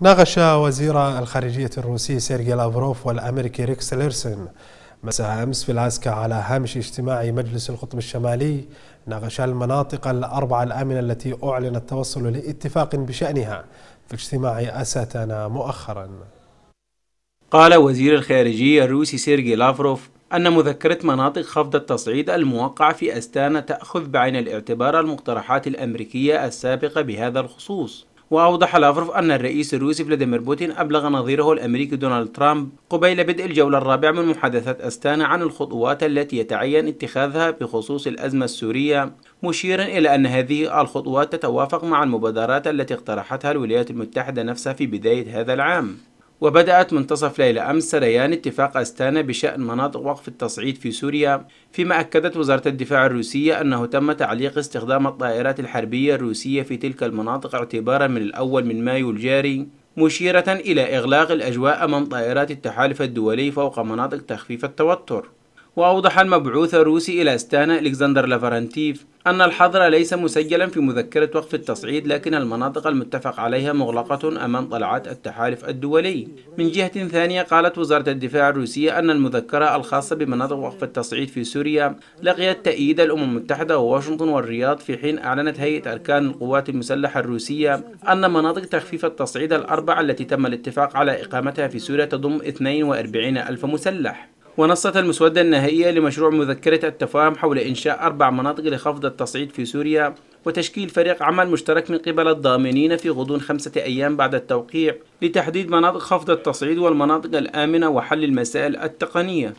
ناقش وزير الخارجية الروسي سيرجي لافروف والأمريكي ريكس ليرسن مساء أمس في العسكة على هامش اجتماع مجلس القطب الشمالي ناقش المناطق الأربعة الآمنة التي أعلن التوصل لاتفاق بشأنها في اجتماع أساتنا مؤخرا قال وزير الخارجية الروسي سيرجي لافروف أن مذكرة مناطق خفض التصعيد الموقعة في أستانا تأخذ بعين الاعتبار المقترحات الأمريكية السابقة بهذا الخصوص وأوضح لافروف أن الرئيس الروسي فلاديمير بوتين أبلغ نظيره الأمريكي دونالد ترامب قبيل بدء الجولة الرابعة من محادثات أستانا عن الخطوات التي يتعين اتخاذها بخصوص الأزمة السورية مشيرا إلى أن هذه الخطوات تتوافق مع المبادرات التي اقترحتها الولايات المتحدة نفسها في بداية هذا العام وبدأت منتصف ليلة أمس سريان اتفاق أستانا بشأن مناطق وقف التصعيد في سوريا فيما أكدت وزارة الدفاع الروسية أنه تم تعليق استخدام الطائرات الحربية الروسية في تلك المناطق اعتبارا من الأول من مايو الجاري مشيرة إلى إغلاق الأجواء أمام طائرات التحالف الدولي فوق مناطق تخفيف التوتر وأوضح المبعوث الروسي إلى أستانا إلكسندر لافرانتيف أن الحظر ليس مسجلا في مذكرة وقف التصعيد لكن المناطق المتفق عليها مغلقة أمام طلعات التحالف الدولي من جهة ثانية قالت وزارة الدفاع الروسية أن المذكرة الخاصة بمناطق وقف التصعيد في سوريا لقيت تأييد الأمم المتحدة وواشنطن والرياض في حين أعلنت هيئة أركان القوات المسلحة الروسية أن مناطق تخفيف التصعيد الأربعة التي تم الاتفاق على إقامتها في سوريا تضم 42 ألف مسلح ونصت المسودة النهائية لمشروع مذكرة التفاهم حول إنشاء أربع مناطق لخفض التصعيد في سوريا وتشكيل فريق عمل مشترك من قبل الضامنين في غضون خمسة أيام بعد التوقيع لتحديد مناطق خفض التصعيد والمناطق الآمنة وحل المسائل التقنية